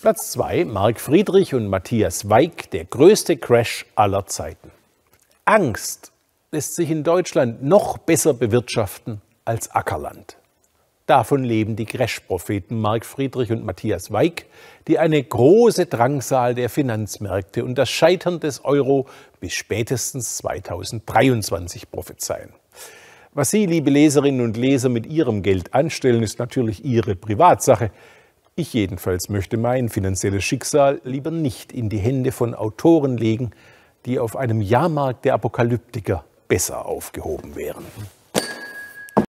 Platz 2 Marc Friedrich und Matthias Weig, der größte Crash aller Zeiten. Angst lässt sich in Deutschland noch besser bewirtschaften als Ackerland. Davon leben die Crash-Propheten Marc Friedrich und Matthias Weig, die eine große Drangsal der Finanzmärkte und das Scheitern des Euro bis spätestens 2023 prophezeien. Was Sie, liebe Leserinnen und Leser, mit Ihrem Geld anstellen, ist natürlich Ihre Privatsache. Ich jedenfalls möchte mein finanzielles Schicksal lieber nicht in die Hände von Autoren legen, die auf einem Jahrmarkt der Apokalyptiker besser aufgehoben wären.